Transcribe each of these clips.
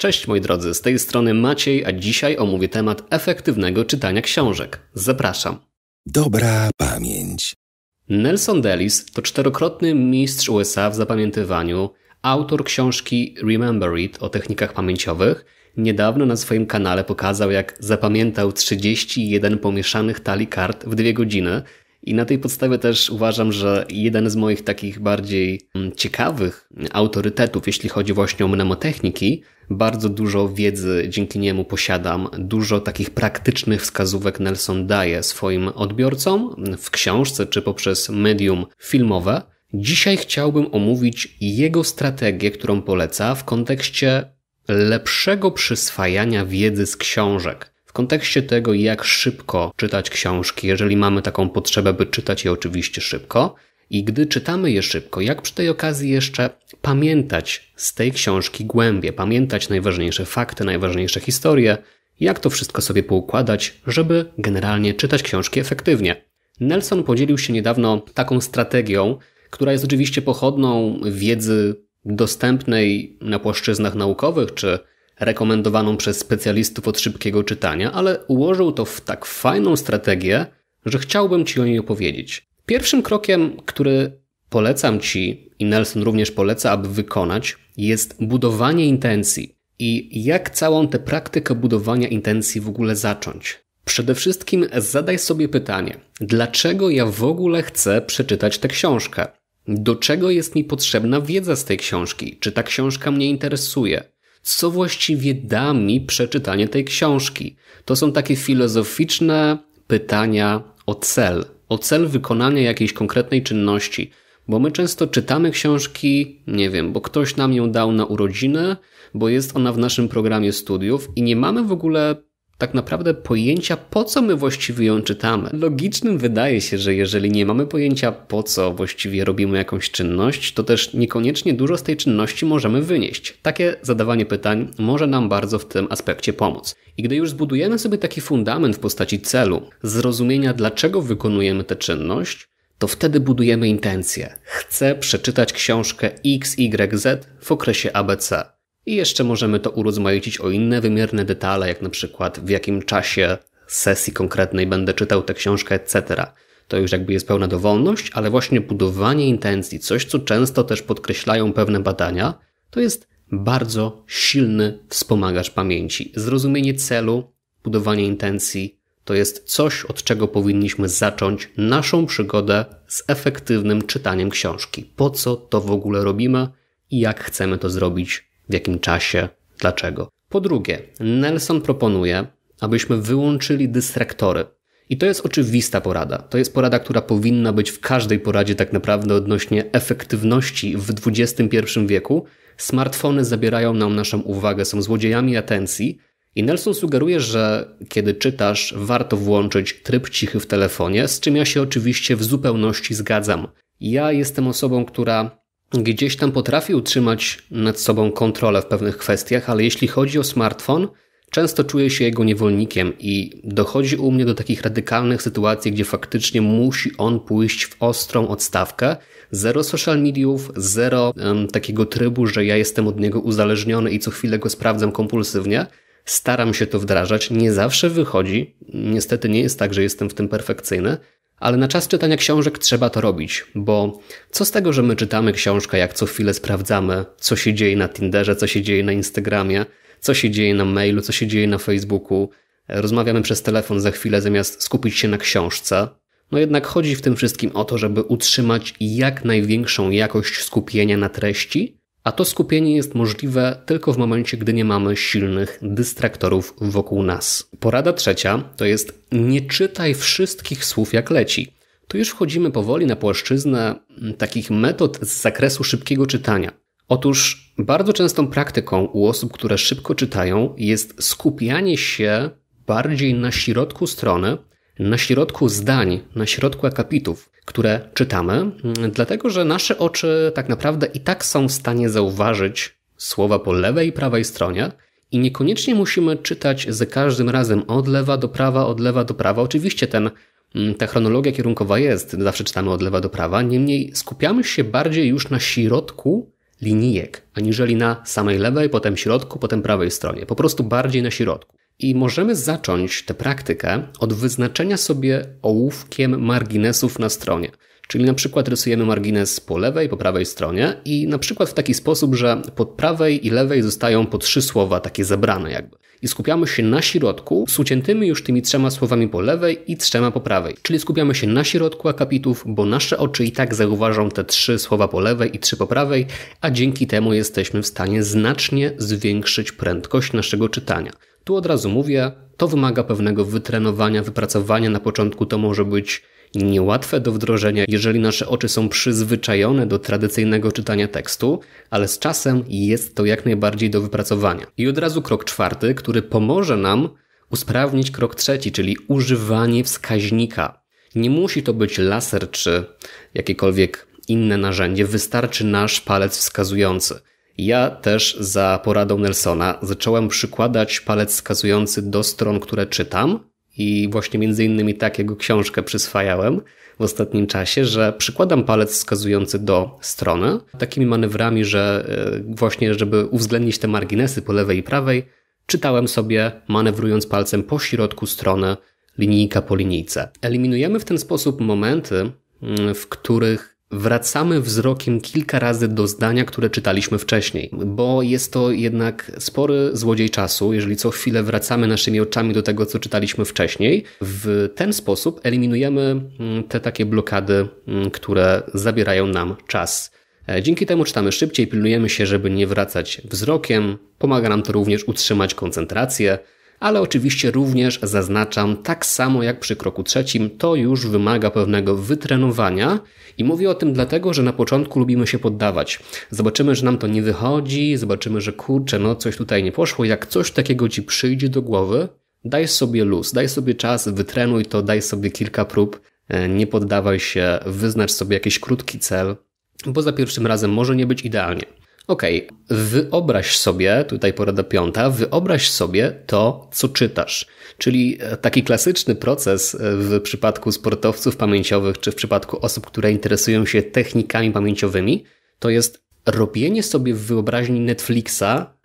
Cześć moi drodzy, z tej strony Maciej, a dzisiaj omówię temat efektywnego czytania książek. Zapraszam. Dobra pamięć. Nelson Delis to czterokrotny mistrz USA w zapamiętywaniu, autor książki Remember It o technikach pamięciowych. Niedawno na swoim kanale pokazał, jak zapamiętał 31 pomieszanych talii kart w dwie godziny – i na tej podstawie też uważam, że jeden z moich takich bardziej mm, ciekawych autorytetów, jeśli chodzi właśnie o mnemotechniki, bardzo dużo wiedzy dzięki niemu posiadam, dużo takich praktycznych wskazówek Nelson daje swoim odbiorcom w książce czy poprzez medium filmowe. Dzisiaj chciałbym omówić jego strategię, którą poleca w kontekście lepszego przyswajania wiedzy z książek kontekście tego, jak szybko czytać książki, jeżeli mamy taką potrzebę, by czytać je oczywiście szybko, i gdy czytamy je szybko, jak przy tej okazji jeszcze pamiętać z tej książki głębie, pamiętać najważniejsze fakty, najważniejsze historie, jak to wszystko sobie poukładać, żeby generalnie czytać książki efektywnie. Nelson podzielił się niedawno taką strategią, która jest oczywiście pochodną wiedzy dostępnej na płaszczyznach naukowych czy rekomendowaną przez specjalistów od szybkiego czytania, ale ułożył to w tak fajną strategię, że chciałbym Ci o niej opowiedzieć. Pierwszym krokiem, który polecam Ci i Nelson również poleca, aby wykonać, jest budowanie intencji. I jak całą tę praktykę budowania intencji w ogóle zacząć? Przede wszystkim zadaj sobie pytanie, dlaczego ja w ogóle chcę przeczytać tę książkę? Do czego jest mi potrzebna wiedza z tej książki? Czy ta książka mnie interesuje? co właściwie da mi przeczytanie tej książki. To są takie filozoficzne pytania o cel, o cel wykonania jakiejś konkretnej czynności. Bo my często czytamy książki, nie wiem, bo ktoś nam ją dał na urodziny, bo jest ona w naszym programie studiów i nie mamy w ogóle tak naprawdę pojęcia, po co my właściwie ją czytamy. Logicznym wydaje się, że jeżeli nie mamy pojęcia, po co właściwie robimy jakąś czynność, to też niekoniecznie dużo z tej czynności możemy wynieść. Takie zadawanie pytań może nam bardzo w tym aspekcie pomóc. I gdy już zbudujemy sobie taki fundament w postaci celu, zrozumienia, dlaczego wykonujemy tę czynność, to wtedy budujemy intencje. Chcę przeczytać książkę XYZ w okresie ABC. I jeszcze możemy to urozmaicić o inne wymierne detale, jak na przykład w jakim czasie sesji konkretnej będę czytał tę książkę, etc. To już jakby jest pełna dowolność, ale właśnie budowanie intencji, coś co często też podkreślają pewne badania, to jest bardzo silny wspomagacz pamięci. Zrozumienie celu, budowanie intencji to jest coś, od czego powinniśmy zacząć naszą przygodę z efektywnym czytaniem książki. Po co to w ogóle robimy i jak chcemy to zrobić w jakim czasie, dlaczego. Po drugie, Nelson proponuje, abyśmy wyłączyli dystraktory. I to jest oczywista porada. To jest porada, która powinna być w każdej poradzie tak naprawdę odnośnie efektywności w XXI wieku. Smartfony zabierają nam naszą uwagę, są złodziejami atencji. I Nelson sugeruje, że kiedy czytasz, warto włączyć tryb cichy w telefonie, z czym ja się oczywiście w zupełności zgadzam. Ja jestem osobą, która gdzieś tam potrafi utrzymać nad sobą kontrolę w pewnych kwestiach, ale jeśli chodzi o smartfon, często czuję się jego niewolnikiem i dochodzi u mnie do takich radykalnych sytuacji, gdzie faktycznie musi on pójść w ostrą odstawkę. Zero social mediów, zero um, takiego trybu, że ja jestem od niego uzależniony i co chwilę go sprawdzam kompulsywnie. Staram się to wdrażać, nie zawsze wychodzi. Niestety nie jest tak, że jestem w tym perfekcyjny, ale na czas czytania książek trzeba to robić, bo co z tego, że my czytamy książkę, jak co chwilę sprawdzamy, co się dzieje na Tinderze, co się dzieje na Instagramie, co się dzieje na mailu, co się dzieje na Facebooku, rozmawiamy przez telefon za chwilę zamiast skupić się na książce. No jednak chodzi w tym wszystkim o to, żeby utrzymać jak największą jakość skupienia na treści a to skupienie jest możliwe tylko w momencie, gdy nie mamy silnych dystraktorów wokół nas. Porada trzecia to jest nie czytaj wszystkich słów jak leci. Tu już wchodzimy powoli na płaszczyznę mm, takich metod z zakresu szybkiego czytania. Otóż bardzo częstą praktyką u osób, które szybko czytają, jest skupianie się bardziej na środku strony na środku zdań, na środku akapitów, które czytamy, mm, dlatego że nasze oczy tak naprawdę i tak są w stanie zauważyć słowa po lewej i prawej stronie, i niekoniecznie musimy czytać za każdym razem od lewa do prawa, od lewa do prawa. Oczywiście ten, mm, ta chronologia kierunkowa jest, zawsze czytamy od lewa do prawa, niemniej skupiamy się bardziej już na środku linijek, aniżeli na samej lewej, potem środku, potem prawej stronie. Po prostu bardziej na środku. I możemy zacząć tę praktykę od wyznaczenia sobie ołówkiem marginesów na stronie. Czyli na przykład rysujemy margines po lewej, po prawej stronie i na przykład w taki sposób, że po prawej i lewej zostają po trzy słowa takie zebrane jakby i skupiamy się na środku z uciętymi już tymi trzema słowami po lewej i trzema po prawej. Czyli skupiamy się na środku akapitów, bo nasze oczy i tak zauważą te trzy słowa po lewej i trzy po prawej, a dzięki temu jesteśmy w stanie znacznie zwiększyć prędkość naszego czytania. Tu od razu mówię, to wymaga pewnego wytrenowania, wypracowania. Na początku to może być niełatwe do wdrożenia, jeżeli nasze oczy są przyzwyczajone do tradycyjnego czytania tekstu, ale z czasem jest to jak najbardziej do wypracowania. I od razu krok czwarty, który pomoże nam usprawnić krok trzeci, czyli używanie wskaźnika. Nie musi to być laser czy jakiekolwiek inne narzędzie, wystarczy nasz palec wskazujący. Ja też za poradą Nelsona zacząłem przykładać palec wskazujący do stron, które czytam i właśnie między innymi tak jego książkę przyswajałem w ostatnim czasie, że przykładam palec wskazujący do strony takimi manewrami, że e, właśnie żeby uwzględnić te marginesy po lewej i prawej, czytałem sobie manewrując palcem po środku strony linijka po linijce. Eliminujemy w ten sposób momenty, mm, w których Wracamy wzrokiem kilka razy do zdania, które czytaliśmy wcześniej, bo jest to jednak spory złodziej czasu, jeżeli co chwilę wracamy naszymi oczami do tego, co czytaliśmy wcześniej. W ten sposób eliminujemy mm, te takie blokady, mm, które zabierają nam czas. E, dzięki temu czytamy szybciej, pilnujemy się, żeby nie wracać wzrokiem. Pomaga nam to również utrzymać koncentrację ale oczywiście również zaznaczam, tak samo jak przy kroku trzecim, to już wymaga pewnego wytrenowania i mówię o tym dlatego, że na początku lubimy się poddawać. Zobaczymy, że nam to nie wychodzi, zobaczymy, że kurczę, no coś tutaj nie poszło. Jak coś takiego ci przyjdzie do głowy, daj sobie luz, daj sobie czas, wytrenuj to, daj sobie kilka prób, e, nie poddawaj się, wyznacz sobie jakiś krótki cel, bo za pierwszym razem może nie być idealnie. Okej, okay. wyobraź sobie, tutaj porada piąta, wyobraź sobie to, co czytasz. Czyli e, taki klasyczny proces e, w przypadku sportowców pamięciowych, czy w przypadku osób, które interesują się technikami pamięciowymi, to jest robienie sobie w wyobraźni Netflixa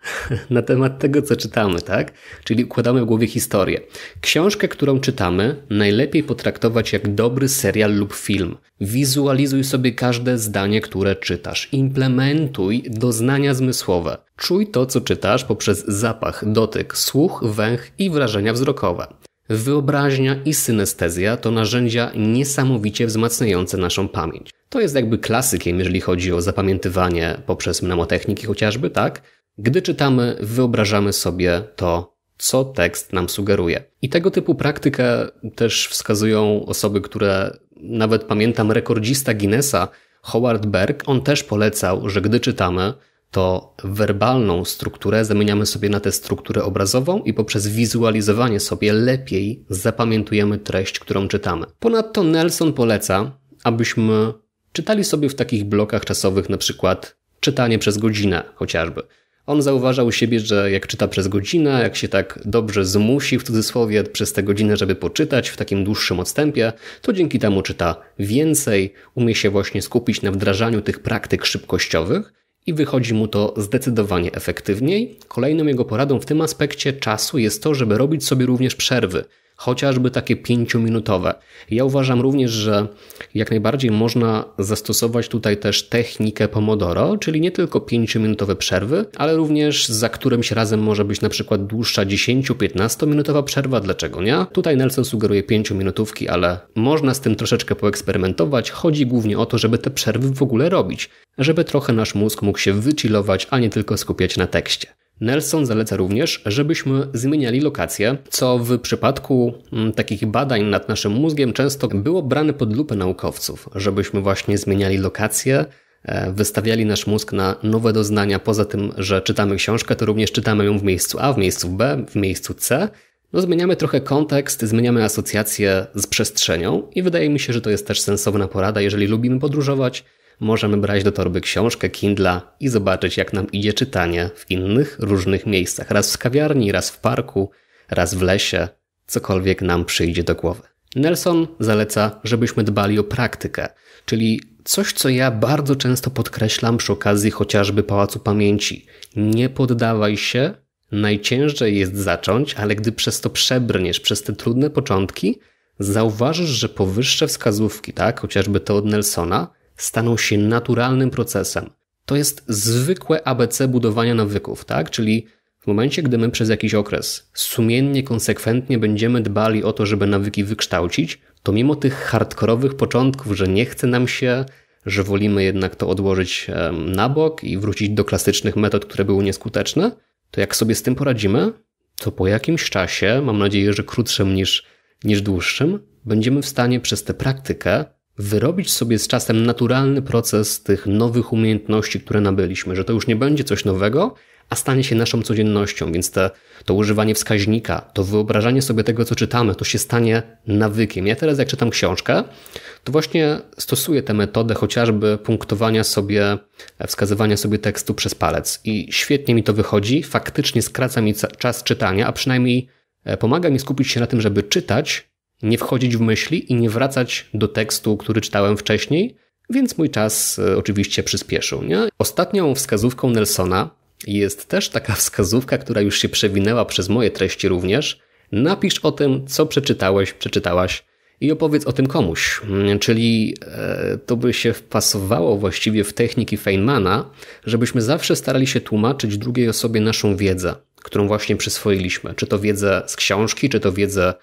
na temat tego, co czytamy, tak? Czyli układamy w głowie historię. Książkę, którą czytamy, najlepiej potraktować jak dobry serial lub film. Wizualizuj sobie każde zdanie, które czytasz. Implementuj doznania zmysłowe. Czuj to, co czytasz poprzez zapach, dotyk, słuch, węch i wrażenia wzrokowe. Wyobraźnia i synestezja to narzędzia niesamowicie wzmacniające naszą pamięć to jest jakby klasykiem, jeżeli chodzi o zapamiętywanie poprzez mnemotechniki chociażby, tak? Gdy czytamy, wyobrażamy sobie to, co tekst nam sugeruje. I tego typu praktykę też wskazują osoby, które nawet pamiętam rekordzista Guinnessa Howard Berg, on też polecał, że gdy czytamy, to werbalną strukturę zamieniamy sobie na tę strukturę obrazową i poprzez wizualizowanie sobie lepiej zapamiętujemy treść, którą czytamy. Ponadto Nelson poleca, abyśmy Czytali sobie w takich blokach czasowych na przykład czytanie przez godzinę chociażby. On zauważał u siebie, że jak czyta przez godzinę, jak się tak dobrze zmusi w cudzysłowie przez tę godzinę, żeby poczytać w takim dłuższym odstępie, to dzięki temu czyta więcej, umie się właśnie skupić na wdrażaniu tych praktyk szybkościowych i wychodzi mu to zdecydowanie efektywniej. Kolejną jego poradą w tym aspekcie czasu jest to, żeby robić sobie również przerwy chociażby takie pięciominutowe. Ja uważam również, że jak najbardziej można zastosować tutaj też technikę Pomodoro, czyli nie tylko pięciominutowe przerwy, ale również za którymś razem może być na przykład dłuższa 10-15 minutowa przerwa, dlaczego nie? Tutaj Nelson sugeruje 5 minutówki, ale można z tym troszeczkę poeksperymentować. Chodzi głównie o to, żeby te przerwy w ogóle robić, żeby trochę nasz mózg mógł się wycilować, a nie tylko skupiać na tekście. Nelson zaleca również, żebyśmy zmieniali lokację, co w przypadku mm, takich badań nad naszym mózgiem często było brane pod lupę naukowców, żebyśmy właśnie zmieniali lokację, e, wystawiali nasz mózg na nowe doznania. Poza tym, że czytamy książkę, to również czytamy ją w miejscu A, w miejscu B, w miejscu C. No, zmieniamy trochę kontekst, zmieniamy asocjacje z przestrzenią i wydaje mi się, że to jest też sensowna porada, jeżeli lubimy podróżować możemy brać do torby książkę Kindla i zobaczyć, jak nam idzie czytanie w innych różnych miejscach raz w kawiarni, raz w parku, raz w lesie cokolwiek nam przyjdzie do głowy. Nelson zaleca, żebyśmy dbali o praktykę, czyli coś, co ja bardzo często podkreślam przy okazji chociażby Pałacu Pamięci. Nie poddawaj się, najciężej jest zacząć, ale gdy przez to przebrniesz, przez te trudne początki, zauważysz, że powyższe wskazówki, tak, chociażby te od Nelsona, staną się naturalnym procesem. To jest zwykłe ABC budowania nawyków, tak? Czyli w momencie, gdy my przez jakiś okres sumiennie, konsekwentnie będziemy dbali o to, żeby nawyki wykształcić, to mimo tych hardkorowych początków, że nie chce nam się, że wolimy jednak to odłożyć na bok i wrócić do klasycznych metod, które były nieskuteczne, to jak sobie z tym poradzimy, to po jakimś czasie, mam nadzieję, że krótszym niż, niż dłuższym, będziemy w stanie przez tę praktykę wyrobić sobie z czasem naturalny proces tych nowych umiejętności, które nabyliśmy, że to już nie będzie coś nowego, a stanie się naszą codziennością, więc te, to używanie wskaźnika, to wyobrażanie sobie tego, co czytamy, to się stanie nawykiem. Ja teraz, jak czytam książkę, to właśnie stosuję tę metodę chociażby punktowania sobie, wskazywania sobie tekstu przez palec i świetnie mi to wychodzi, faktycznie skraca mi czas czytania, a przynajmniej e, pomaga mi skupić się na tym, żeby czytać, nie wchodzić w myśli i nie wracać do tekstu, który czytałem wcześniej, więc mój czas e, oczywiście przyspieszył. Nie? Ostatnią wskazówką Nelsona jest też taka wskazówka, która już się przewinęła przez moje treści również. Napisz o tym, co przeczytałeś, przeczytałaś i opowiedz o tym komuś. Mm, czyli e, to by się wpasowało właściwie w techniki Feynmana, żebyśmy zawsze starali się tłumaczyć drugiej osobie naszą wiedzę, którą właśnie przyswoiliśmy. Czy to wiedza z książki, czy to wiedza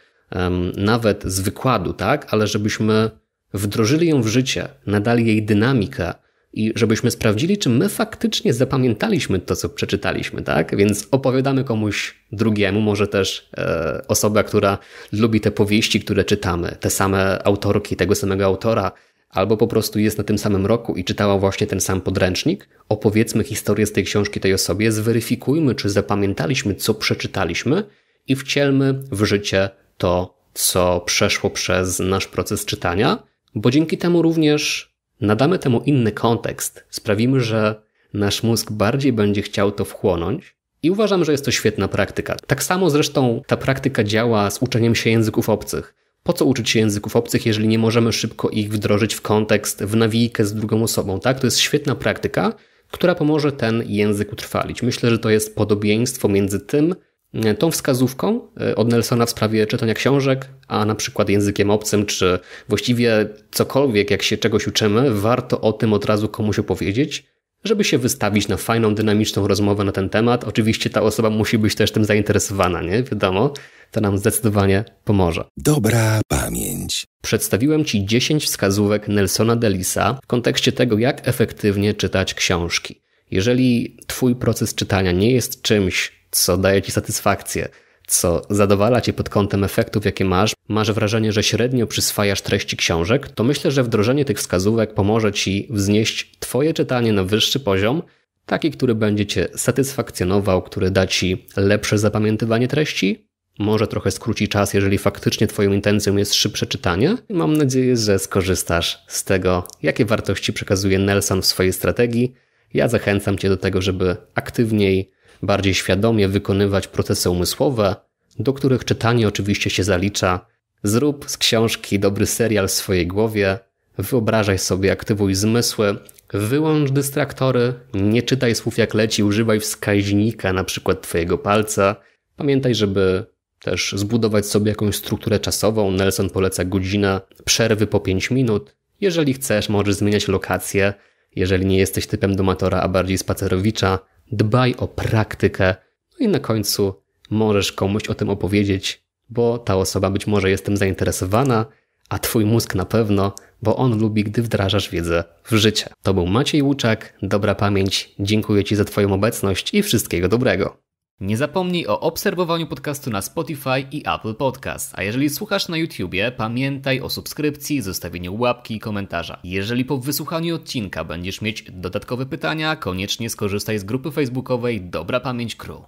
nawet z wykładu, tak, ale żebyśmy wdrożyli ją w życie, nadali jej dynamikę i żebyśmy sprawdzili, czy my faktycznie zapamiętaliśmy to, co przeczytaliśmy, tak? Więc opowiadamy komuś drugiemu, może też e, osoba, która lubi te powieści, które czytamy, te same autorki, tego samego autora, albo po prostu jest na tym samym roku i czytała właśnie ten sam podręcznik, opowiedzmy historię z tej książki tej osobie, zweryfikujmy, czy zapamiętaliśmy, co przeczytaliśmy i wcielmy w życie to, co przeszło przez nasz proces czytania, bo dzięki temu również nadamy temu inny kontekst, sprawimy, że nasz mózg bardziej będzie chciał to wchłonąć i uważam, że jest to świetna praktyka. Tak samo zresztą ta praktyka działa z uczeniem się języków obcych. Po co uczyć się języków obcych, jeżeli nie możemy szybko ich wdrożyć w kontekst, w nawijkę z drugą osobą, tak? To jest świetna praktyka, która pomoże ten język utrwalić. Myślę, że to jest podobieństwo między tym, E, tą wskazówką e, od Nelsona w sprawie czytania książek, a na przykład językiem obcym, czy właściwie cokolwiek, jak się czegoś uczymy, warto o tym od razu komuś opowiedzieć, żeby się wystawić na fajną, dynamiczną rozmowę na ten temat. Oczywiście ta osoba musi być też tym zainteresowana, nie? Wiadomo, to nam zdecydowanie pomoże. Dobra pamięć. Przedstawiłem Ci 10 wskazówek Nelsona Delisa w kontekście tego, jak efektywnie czytać książki. Jeżeli Twój proces czytania nie jest czymś, co daje ci satysfakcję, co zadowala cię pod kątem efektów, jakie masz, masz wrażenie, że średnio przyswajasz treści książek, to myślę, że wdrożenie tych wskazówek pomoże ci wznieść Twoje czytanie na wyższy poziom, taki, który będzie cię satysfakcjonował, który da ci lepsze zapamiętywanie treści, może trochę skróci czas, jeżeli faktycznie Twoją intencją jest szybsze czytanie. mam nadzieję, że skorzystasz z tego, jakie wartości przekazuje Nelson w swojej strategii. Ja zachęcam Cię do tego, żeby aktywniej bardziej świadomie wykonywać procesy umysłowe, do których czytanie oczywiście się zalicza. Zrób z książki dobry serial w swojej głowie, wyobrażaj sobie, aktywuj zmysły, wyłącz dystraktory, nie czytaj słów jak leci, używaj wskaźnika, na przykład twojego palca. Pamiętaj, żeby też zbudować sobie jakąś strukturę czasową. Nelson poleca godzina przerwy po 5 minut. Jeżeli chcesz, możesz zmieniać lokację. Jeżeli nie jesteś typem domatora, a bardziej spacerowicza, dbaj o praktykę, no i na końcu możesz komuś o tym opowiedzieć, bo ta osoba być może jest tym zainteresowana, a twój mózg na pewno, bo on lubi, gdy wdrażasz wiedzę w życie. To był Maciej Łuczak, dobra pamięć, dziękuję Ci za Twoją obecność i wszystkiego dobrego. Nie zapomnij o obserwowaniu podcastu na Spotify i Apple Podcast. A jeżeli słuchasz na YouTubie, pamiętaj o subskrypcji, zostawieniu łapki i komentarza. Jeżeli po wysłuchaniu odcinka będziesz mieć dodatkowe pytania, koniecznie skorzystaj z grupy facebookowej Dobra Pamięć Crew.